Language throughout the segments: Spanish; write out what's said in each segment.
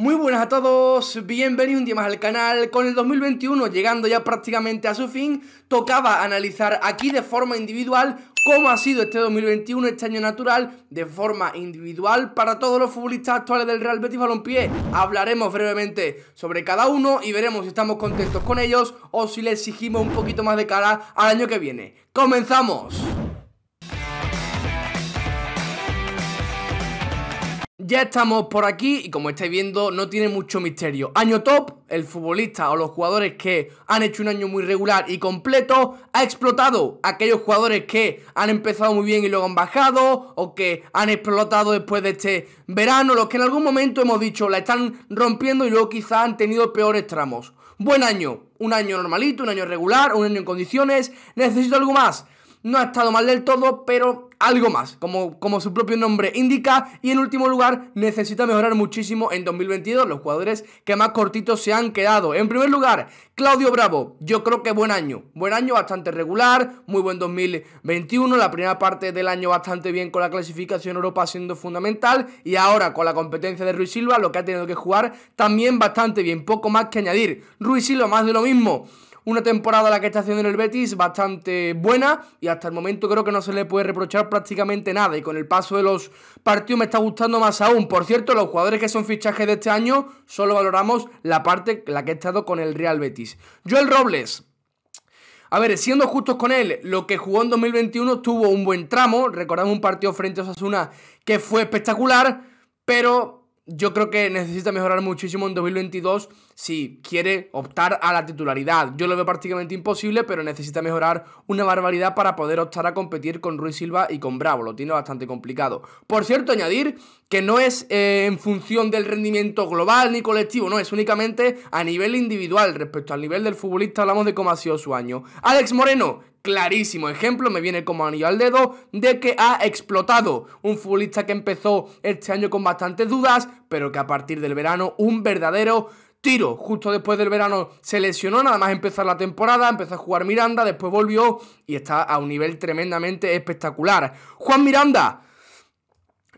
Muy buenas a todos, bienvenidos un día más al canal. Con el 2021 llegando ya prácticamente a su fin, tocaba analizar aquí de forma individual cómo ha sido este 2021, este año natural, de forma individual para todos los futbolistas actuales del Real Betis Balompié. Hablaremos brevemente sobre cada uno y veremos si estamos contentos con ellos o si les exigimos un poquito más de cara al año que viene. ¡Comenzamos! ya estamos por aquí y como estáis viendo no tiene mucho misterio. Año top, el futbolista o los jugadores que han hecho un año muy regular y completo ha explotado. Aquellos jugadores que han empezado muy bien y luego han bajado o que han explotado después de este verano, los que en algún momento hemos dicho la están rompiendo y luego quizá han tenido peores tramos. Buen año, un año normalito, un año regular, un año en condiciones, necesito algo más no ha estado mal del todo, pero algo más, como, como su propio nombre indica. Y en último lugar, necesita mejorar muchísimo en 2022 los jugadores que más cortitos se han quedado. En primer lugar, Claudio Bravo, yo creo que buen año, buen año bastante regular, muy buen 2021, la primera parte del año bastante bien con la clasificación Europa siendo fundamental y ahora con la competencia de Ruiz Silva, lo que ha tenido que jugar también bastante bien, poco más que añadir. Ruiz Silva más de lo mismo. Una temporada la que está haciendo en el Betis bastante buena y hasta el momento creo que no se le puede reprochar prácticamente nada. Y con el paso de los partidos me está gustando más aún. Por cierto, los jugadores que son fichajes de este año solo valoramos la parte, la que ha estado con el Real Betis. Joel Robles, a ver, siendo justos con él, lo que jugó en 2021 tuvo un buen tramo. Recordamos un partido frente a Osasuna que fue espectacular, pero yo creo que necesita mejorar muchísimo en 2022 si quiere optar a la titularidad. Yo lo veo prácticamente imposible, pero necesita mejorar una barbaridad para poder optar a competir con Ruiz Silva y con Bravo. Lo tiene bastante complicado. Por cierto, añadir que no es eh, en función del rendimiento global ni colectivo, no, es únicamente a nivel individual. Respecto al nivel del futbolista hablamos de cómo ha sido su año. Alex Moreno, clarísimo ejemplo, me viene como anillo al dedo, de que ha explotado. Un futbolista que empezó este año con bastantes dudas, pero que a partir del verano un verdadero tiro. Justo después del verano se lesionó, nada más empezar la temporada, empezó a jugar Miranda, después volvió y está a un nivel tremendamente espectacular. Juan Miranda,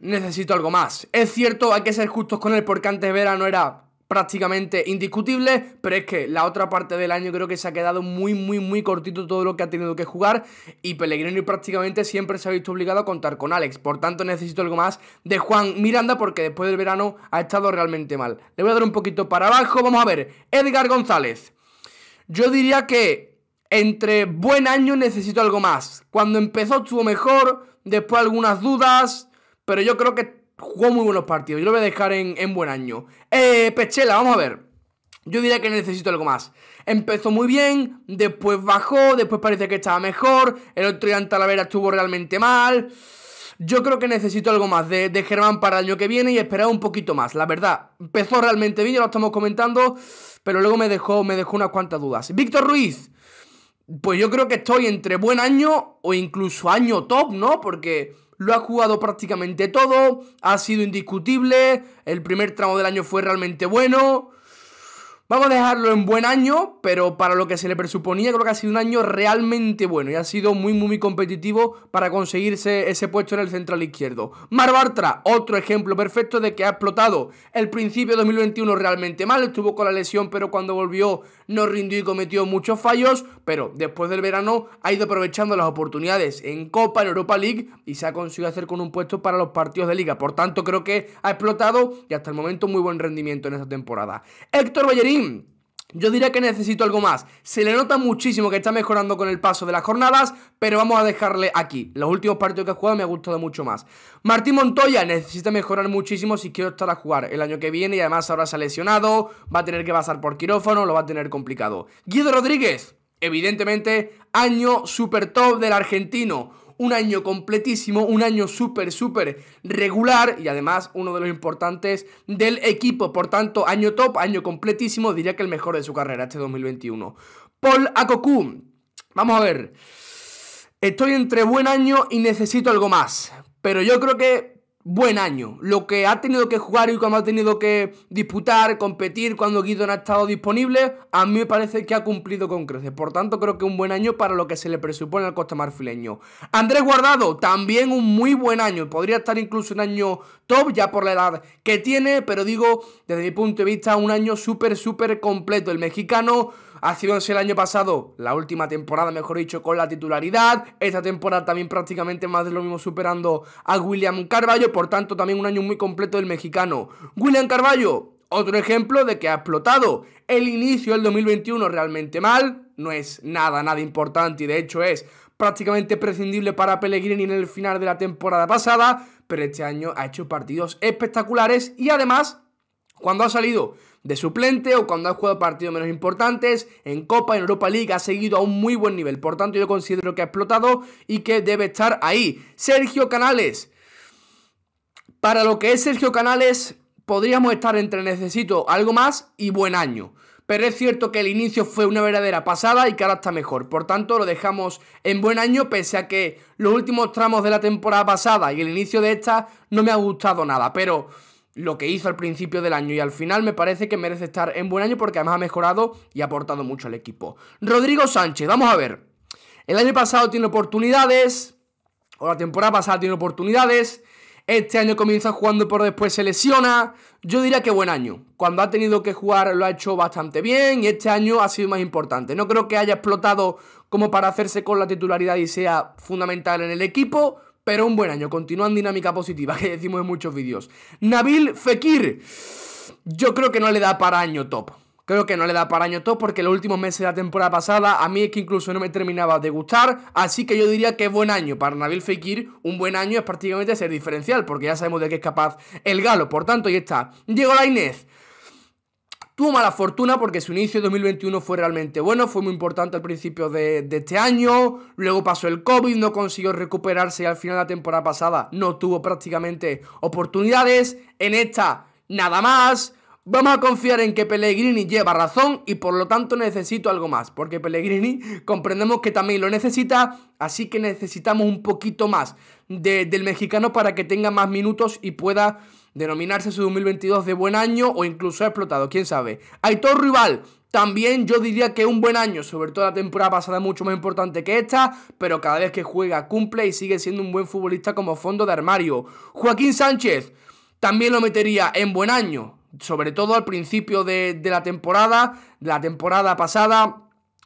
necesito algo más. Es cierto, hay que ser justos con él porque antes de verano era prácticamente indiscutible, pero es que la otra parte del año creo que se ha quedado muy, muy, muy cortito todo lo que ha tenido que jugar y Pellegrini prácticamente siempre se ha visto obligado a contar con Alex, por tanto necesito algo más de Juan Miranda porque después del verano ha estado realmente mal. Le voy a dar un poquito para abajo, vamos a ver, Edgar González. Yo diría que entre buen año necesito algo más. Cuando empezó estuvo mejor, después algunas dudas, pero yo creo que jugó muy buenos partidos. Yo lo voy a dejar en, buen año. Eh, Pechela, vamos a ver. Yo diría que necesito algo más. Empezó muy bien, después bajó, después parece que estaba mejor. El otro día en Talavera estuvo realmente mal. Yo creo que necesito algo más de, Germán para el año que viene y esperar un poquito más. La verdad, empezó realmente bien, ya lo estamos comentando, pero luego me dejó, me dejó unas cuantas dudas. Víctor Ruiz, pues yo creo que estoy entre buen año o incluso año top, ¿no? Porque lo ha jugado prácticamente todo, ha sido indiscutible, el primer tramo del año fue realmente bueno, Vamos a dejarlo en buen año, pero para lo que se le presuponía creo que ha sido un año realmente bueno y ha sido muy muy competitivo para conseguirse ese puesto en el central izquierdo. Mar Bartra, otro ejemplo perfecto de que ha explotado el principio de 2021 realmente mal, estuvo con la lesión pero cuando volvió no rindió y cometió muchos fallos, pero después del verano ha ido aprovechando las oportunidades en Copa, en Europa League y se ha conseguido hacer con un puesto para los partidos de liga. Por tanto creo que ha explotado y hasta el momento muy buen rendimiento en esta temporada. Héctor Ballerín, Yo diría que necesito algo más. Se le nota muchísimo que está mejorando con el paso de las jornadas, pero vamos a dejarle aquí. Los últimos partidos que ha jugado me ha gustado mucho más. Martín Montoya necesita mejorar muchísimo si quiero estar a jugar el año que viene y además ahora se ha lesionado, va a tener que pasar por quirófano, lo va a tener complicado. Guido Rodríguez, evidentemente, año super top del argentino un año completísimo, un año súper, súper regular y además uno de los importantes del equipo. Por tanto, año top, año completísimo, diría que el mejor de su carrera este 2021. Paul Akoku, vamos a ver. Estoy entre buen año y necesito algo más. Pero yo creo que buen año. Lo que ha tenido que jugar y cuando ha tenido que disputar, competir, cuando Guido no ha estado disponible, a mí me parece que ha cumplido con creces. Por tanto, creo que un buen año para lo que se le presupone al Costa Marfileño. Andrés Guardado, también un muy buen año. Podría estar incluso un año top ya por la edad que tiene, pero digo, desde mi punto de vista, un año súper, súper completo. El mexicano ha sido el año pasado, la última temporada, mejor dicho, con la titularidad. Esta temporada también prácticamente más de lo mismo superando a William Carballo. Por tanto, también un año muy completo del mexicano. William Carballo, otro ejemplo de que ha explotado el inicio del 2021 realmente mal. No es nada, nada importante y de hecho es prácticamente prescindible para Pellegrini en el final de la temporada pasada. Pero este año ha hecho partidos espectaculares y además, cuando ha salido de suplente o cuando ha jugado partidos menos importantes, en Copa, en Europa League, ha seguido a un muy buen nivel. Por tanto, yo considero que ha explotado y que debe estar ahí. Sergio Canales. Para lo que es Sergio Canales, podríamos estar entre necesito algo más y buen año. Pero es cierto que el inicio fue una verdadera pasada y que ahora está mejor. Por tanto, lo dejamos en buen año, pese a que los últimos tramos de la temporada pasada y el inicio de esta no me ha gustado nada. Pero lo que hizo al principio del año y al final me parece que merece estar en buen año porque además ha mejorado y ha aportado mucho al equipo. Rodrigo Sánchez, vamos a ver. El año pasado tiene oportunidades, o la temporada pasada tiene oportunidades, este año comienza jugando por después se lesiona. Yo diría que buen año. Cuando ha tenido que jugar lo ha hecho bastante bien y este año ha sido más importante. No creo que haya explotado como para hacerse con la titularidad y sea fundamental en el equipo, pero un buen año. Continúa en dinámica positiva, que decimos en muchos vídeos. Nabil Fekir. Yo creo que no le da para año top. Creo que no le da para año top porque los últimos meses de la temporada pasada a mí es que incluso no me terminaba de gustar. Así que yo diría que es buen año. Para Nabil Fekir, un buen año es prácticamente ser diferencial porque ya sabemos de qué es capaz el galo. Por tanto, ahí está. Llegó la Lainez. Tuvo mala fortuna porque su inicio de 2021 fue realmente bueno, fue muy importante al principio de, este año, luego pasó el COVID, no consiguió recuperarse y al final de la temporada pasada no tuvo prácticamente oportunidades, en esta nada más. Vamos a confiar en que Pellegrini lleva razón y por lo tanto necesito algo más, porque Pellegrini comprendemos que también lo necesita, así que necesitamos un poquito más del mexicano para que tenga más minutos y pueda denominarse su 2022 de buen año o incluso ha explotado, quién sabe. Aitor Rival, también yo diría que un buen año, sobre todo la temporada pasada mucho más importante que esta, pero cada vez que juega cumple y sigue siendo un buen futbolista como fondo de armario. Joaquín Sánchez, también lo metería en buen año, sobre todo al principio de, de la temporada, la temporada pasada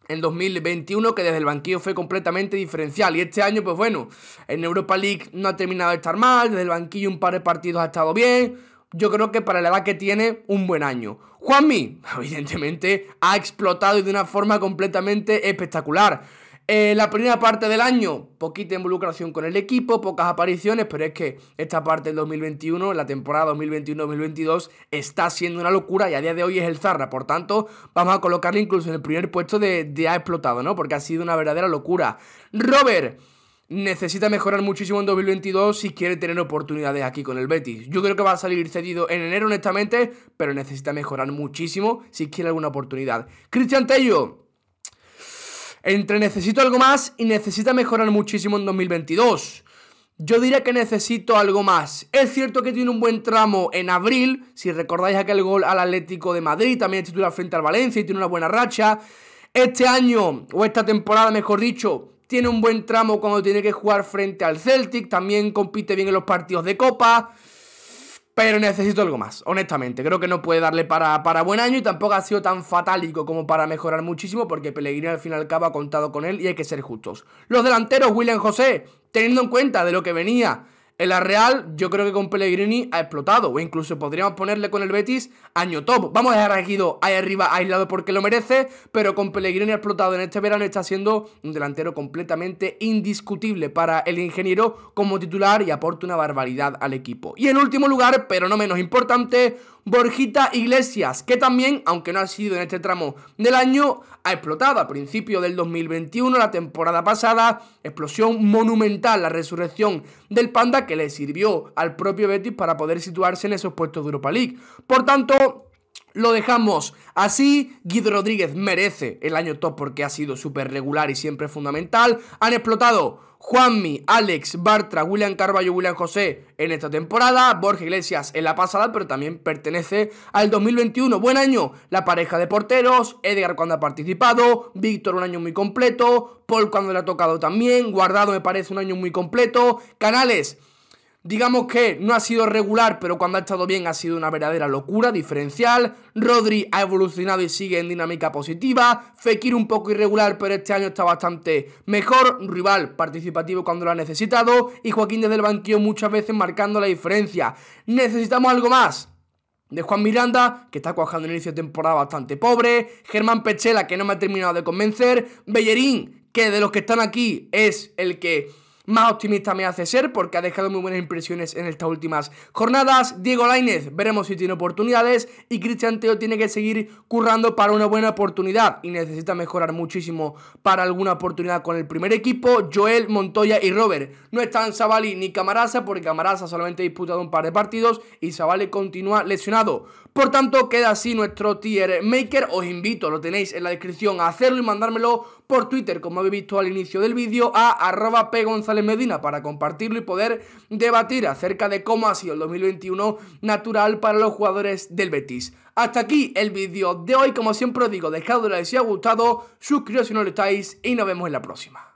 ...en 2021 que desde el banquillo fue completamente diferencial. Y este año, pues bueno, en Europa League no ha terminado de estar mal, desde el banquillo un par de partidos ha estado bien. Yo creo que para la edad que tiene, un buen año. Juanmi, evidentemente, ha explotado de una forma completamente espectacular. Eh, la primera parte del año, poquita involucración con el equipo, pocas apariciones, pero es que esta parte del 2021, la temporada 2021-2022, está siendo una locura y a día de hoy es el Zarra. Por tanto, vamos a colocarle incluso en el primer puesto de, de ha explotado, ¿no? Porque ha sido una verdadera locura. Robert necesita mejorar muchísimo en 2022 si quiere tener oportunidades aquí con el Betis. Yo creo que va a salir cedido en enero, honestamente, pero necesita mejorar muchísimo si quiere alguna oportunidad. Cristian Tello entre necesito algo más y necesita mejorar muchísimo en 2022. Yo diría que necesito algo más. Es cierto que tiene un buen tramo en abril, si recordáis aquel gol al Atlético de Madrid, también es titular frente al Valencia y tiene una buena racha. Este año, o esta temporada mejor dicho, tiene un buen tramo cuando tiene que jugar frente al Celtic, también compite bien en los partidos de Copa. Pero necesito algo más, honestamente. Creo que no puede darle para, para buen año y tampoco ha sido tan fatálico como para mejorar muchísimo porque Pellegrini al fin y al cabo ha contado con él y hay que ser justos. Los delanteros, William José, teniendo en cuenta de lo que venía el la Real, yo creo que con Pellegrini ha explotado. O incluso podríamos ponerle con el Betis año top. Vamos a dejar a Guido ahí arriba aislado porque lo merece. Pero con Pellegrini ha explotado en este verano. Está siendo un delantero completamente indiscutible para el ingeniero como titular y aporta una barbaridad al equipo. Y en último lugar, pero no menos importante, Borjita Iglesias, que también, aunque no ha sido en este tramo del año, ha explotado a principios del 2021, la temporada pasada, explosión monumental, la resurrección del Panda que le sirvió al propio Betis para poder situarse en esos puestos de Europa League. Por tanto, lo dejamos así. Guido Rodríguez merece el año top porque ha sido súper regular y siempre fundamental. Han explotado Juanmi, Alex, Bartra, William Carballo, William José en esta temporada. Borja Iglesias en la pasada, pero también pertenece al 2021. Buen año la pareja de porteros. Edgar cuando ha participado. Víctor un año muy completo. Paul cuando le ha tocado también. Guardado me parece un año muy completo. Canales Digamos que no ha sido regular, pero cuando ha estado bien ha sido una verdadera locura diferencial. Rodri ha evolucionado y sigue en dinámica positiva. Fekir un poco irregular, pero este año está bastante mejor. rival participativo cuando lo ha necesitado. Y Joaquín desde el banquillo muchas veces marcando la diferencia. Necesitamos algo más de Juan Miranda, que está cuajando el inicio de temporada bastante pobre, Germán Pechela, que no me ha terminado de convencer, Bellerín, que de los que están aquí es el que más optimista me hace ser porque ha dejado muy buenas impresiones en estas últimas jornadas. Diego Lainez, veremos si tiene oportunidades. Y Cristian Teo tiene que seguir currando para una buena oportunidad y necesita mejorar muchísimo para alguna oportunidad con el primer equipo. Joel, Montoya y Robert. No están Zavali ni Camarasa porque Camarasa solamente ha disputado un par de partidos y Zavali continúa lesionado. Por tanto, queda así nuestro tier maker. Os invito, lo tenéis en la descripción, a hacerlo y mandármelo por Twitter, como habéis visto al inicio del vídeo, a arroba para compartirlo y poder debatir acerca de cómo ha sido el 2021 natural para los jugadores del Betis. Hasta aquí el vídeo de hoy, como siempre os digo, dejad de like si ha gustado, suscribíos si no lo estáis y nos vemos en la próxima.